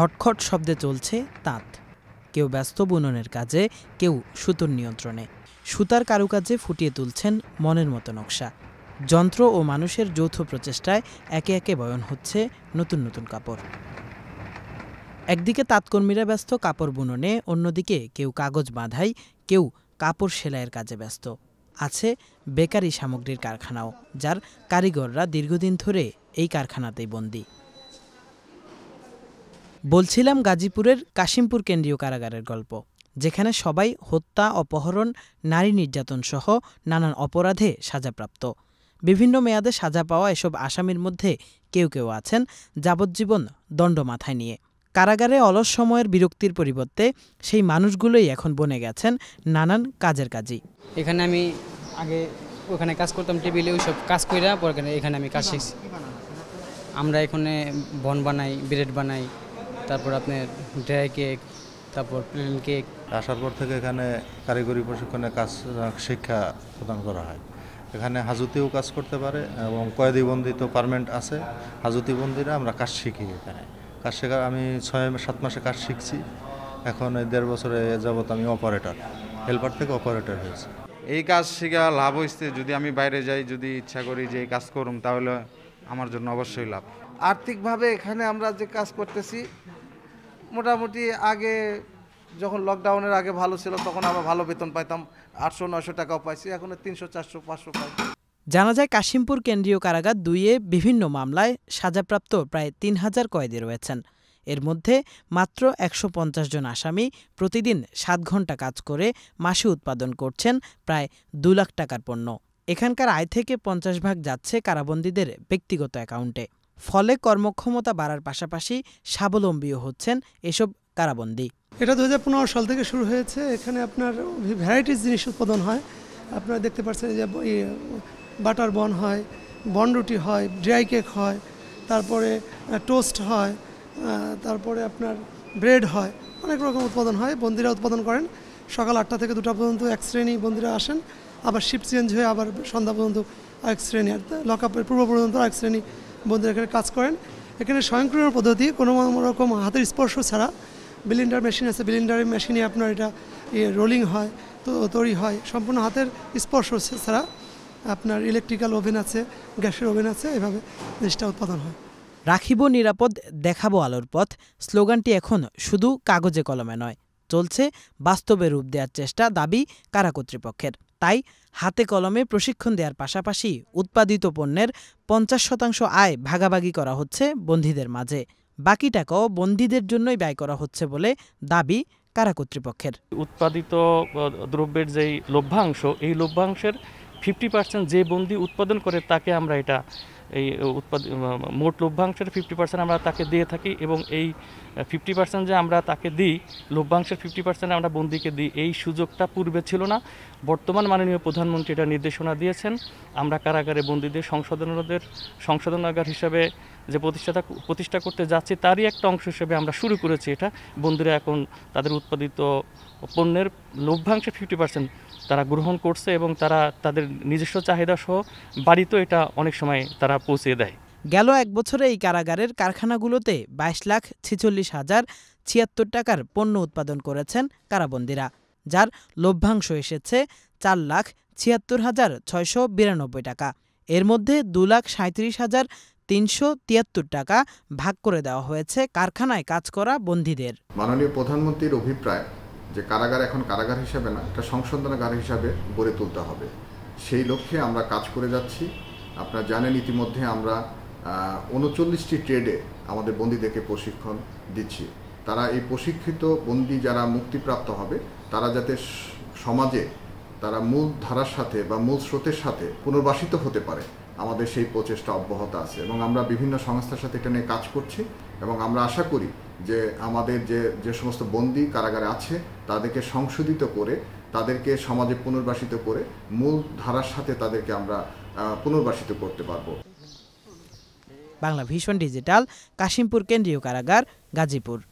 খটখট শব্দে চলছে তাঁত কেউ ব্যস্ত বুননের কাজে কেউ সুতোর নিয়ন্ত্রণে সুতার কারুকাজে ফুটিয়ে তুলছেন মনের মতো নকশা যন্ত্র ও মানুষের যৌথ প্রচেষ্টায় একে একে বয়ন হচ্ছে নতুন নতুন কাপড় একদিকে তাঁতকর্মীরা ব্যস্ত কাপড় বুননে অন্যদিকে কেউ কাগজ বাঁধাই কেউ কাপড় সেলাইয়ের কাজে ব্যস্ত আছে বেকারি সামগ্রীর কারখানাও যার কারিগররা দীর্ঘদিন ধরে এই কারখানাতেই বন্দী বলছিলাম গাজীপুরের কাশিমপুর কেন্দ্রীয় কারাগারের গল্প যেখানে সবাই হত্যা অপহরণ নারী নির্যাতন সহ নানান অপরাধে সাজাপ্রাপ্ত বিভিন্ন মেয়াদে সাজা পাওয়া এসব আসামির মধ্যে কেউ কেউ আছেন যাবজ্জীবন দণ্ড মাথায় নিয়ে কারাগারে অলস সময়ের বিরক্তির পরিবর্তে সেই মানুষগুলোই এখন বনে গেছেন নানান কাজের কাজই এখানে আমি আগে ওখানে কাজ করতাম টেবিলে ওই সব কাজ করি এখানে আমি কাজ শিখছি আমরা এখানে বন বানাই ব্রেড বানাই তারপর আপনার ড্রাই কেক তারপর প্লেন কেক আসার পর থেকে এখানে কারিগরি প্রশিক্ষণে কাজ শিক্ষা প্রদান করা হয় এখানে হাজুতিও কাজ করতে পারে এবং কয়েদি বন্দি তো পারমেন্ট আছে হাজুতি বন্দিরা আমরা কাজ শিখি এখানে কাজ শেখার আমি ছয় সাত মাসে কাজ শিখছি এখন এই দেড় বছরে যাবত আমি অপারেটর হেল্পার থেকে অপারেটর হয়েছি এই কাজ শেখা লাভ হয়েছে যদি আমি বাইরে যাই যদি ইচ্ছা করি যে এই কাজ করুম তাহলে আমার জন্য অবশ্যই লাভ আর্থিকভাবে এখানে আমরা যে কাজ করতেছি মোটামুটি আগে যখন লকডাউনের আগে ভালো ছিল তখন আমরা ভালো বেতন পাইতাম আটশো নশো টাকাও পাইছি এখন তিনশো চারশো পাঁচশো পাই জানা যায় কাশিমপুর কেন্দ্রীয় কারাগার দুইয়ে বিভিন্ন মামলায় সাজাপ্রাপ্ত প্রায় তিন হাজার কয়েদি রয়েছেন এর মধ্যে মাত্র একশো জন আসামি প্রতিদিন সাত ঘন্টা কাজ করে মাসে উৎপাদন করছেন প্রায় দু লাখ টাকার পণ্য এখানকার আয় থেকে পঞ্চাশ ভাগ যাচ্ছে কারাবন্দীদের ব্যক্তিগত অ্যাকাউন্টে ফলে কর্মক্ষমতা বাড়ার পাশাপাশি স্বাবলম্বীও হচ্ছেন এসব কারাবন্দি এটা দু সাল থেকে শুরু হয়েছে এখানে আপনার ভ্যারাইটিস জিনিস উৎপাদন হয় আপনারা দেখতে পাচ্ছেন যে বাটার বন হয় বনরুটি হয় ড্রাই কেক হয় তারপরে টোস্ট হয় তারপরে আপনার ব্রেড হয় অনেক রকম উৎপাদন হয় বন্দিরা উৎপাদন করেন সকাল আটটা থেকে দুটা পর্যন্ত এক শ্রেণী বন্দিরা আসেন আবার শিফট চেঞ্জ হয়ে আবার সন্ধ্যা পর্যন্ত এক শ্রেণী আর লক আপের পূর্ব পর্যন্ত এক শ্রেণী বন্ধুরা এখানে কাজ করেন এখানে স্বয়ংক্রিয় পদ্ধতি কোনো রকম হাতের স্পর্শ ছাড়া বিলিন্ডার মেশিন আছে বিলিন্ডারের মেশিনে আপনার এটা রোলিং ইয়ে হয় তো তৈরি হয় সম্পূর্ণ হাতের স্পর্শ ছাড়া আপনার ইলেকট্রিক্যাল ওভেন আছে গ্যাসের ওভেন আছে এভাবে জিনিসটা উৎপাদন হয় রাখিব নিরাপদ দেখাবো আলোর পথ স্লোগানটি এখন শুধু কাগজে কলমে নয় চলছে বাস্তবে রূপ দেওয়ার চেষ্টা দাবি কারা কর্তৃপক্ষের তাই হাতে কলমে প্রশিক্ষণ দেওয়ার পাশাপাশি উৎপাদিত পণ্যের পঞ্চাশ শতাংশ আয় ভাগাভাগি করা হচ্ছে বন্দীদের মাঝে বাকি টাকাও বন্দীদের জন্যই ব্যয় করা হচ্ছে বলে দাবি কারা কর্তৃপক্ষের উৎপাদিত দ্রব্যের যেই লভ্যাংশ এই লভ্যাংশের ফিফটি পার্সেন্ট যে বন্দি উৎপাদন করে তাকে আমরা এটা এই উৎপাদ মোট লভ্যাংশের ফিফটি পার্সেন্ট আমরা তাকে দিয়ে থাকি এবং এই ফিফটি পার্সেন্ট যে আমরা তাকে দিই লভ্যাংশের ফিফটি পার্সেন্ট আমরা বন্দিকে দিই এই সুযোগটা পূর্বে ছিল না বর্তমান মাননীয় প্রধানমন্ত্রী এটা নির্দেশনা দিয়েছেন আমরা কারাগারে বন্দিদের সংশোধনদের সংশোধনাগার হিসাবে যে প্রতিষ্ঠাতা প্রতিষ্ঠা করতে যাচ্ছি তারই একটা অংশ হিসেবে আমরা শুরু করেছি এটা বন্ধুরা এখন তাদের উৎপাদিত পণ্যের লভ্যাংশে ফিফটি পার্সেন্ট তারা গ্রহণ করছে এবং তারা তাদের নিজস্ব চাহিদা সহ বাড়িতেও এটা অনেক সময় তারা পৌঁছে দেয় গেল এক বছরে এই কারাগারের কারখানাগুলোতে বাইশ লাখ ছেচল্লিশ হাজার ছিয়াত্তর টাকার পণ্য উৎপাদন করেছেন কারাবন্দিরা যার লভ্যাংশ এসেছে চার লাখ ছিয়াত্তর হাজার ছয়শো বিরানব্বই টাকা এর মধ্যে দু লাখ সাঁত্রিশ হাজার তিনশো তিয়াত্তর টাকা ভাগ করে দেওয়া হয়েছে কারখানায় কাজ করা বন্দীদের মাননীয় প্রধানমন্ত্রীর অভিপ্রায় যে কারাগার এখন কারাগার হিসাবে না একটা সংশোধনাগার হিসাবে গড়ে তুলতে হবে সেই লক্ষ্যে আমরা কাজ করে যাচ্ছি আপনারা জানেন ইতিমধ্যে আমরা উনচল্লিশটি ট্রেডে আমাদের বন্দীদেরকে প্রশিক্ষণ দিচ্ছি তারা এই প্রশিক্ষিত বন্দী যারা মুক্তিপ্রাপ্ত হবে তারা যাতে সমাজে তারা মূল ধারার সাথে বা মূল স্রোতের সাথে পুনর্বাসিত হতে পারে আমাদের সেই প্রচেষ্টা অব্যাহত আছে এবং আমরা বিভিন্ন সংস্থার সাথে এটা নিয়ে কাজ করছি এবং আমরা আশা করি যে আমাদের যে যে সমস্ত বন্দী কারাগারে আছে তাদেরকে সংশোধিত করে তাদেরকে সমাজে পুনর্বাসিত করে মূল ধারার সাথে তাদেরকে আমরা পুনর্বাসিত করতে পারব বাংলা ভিশন ডিজিটাল কাশিমপুর কেন্দ্রীয় কারাগার গাজীপুর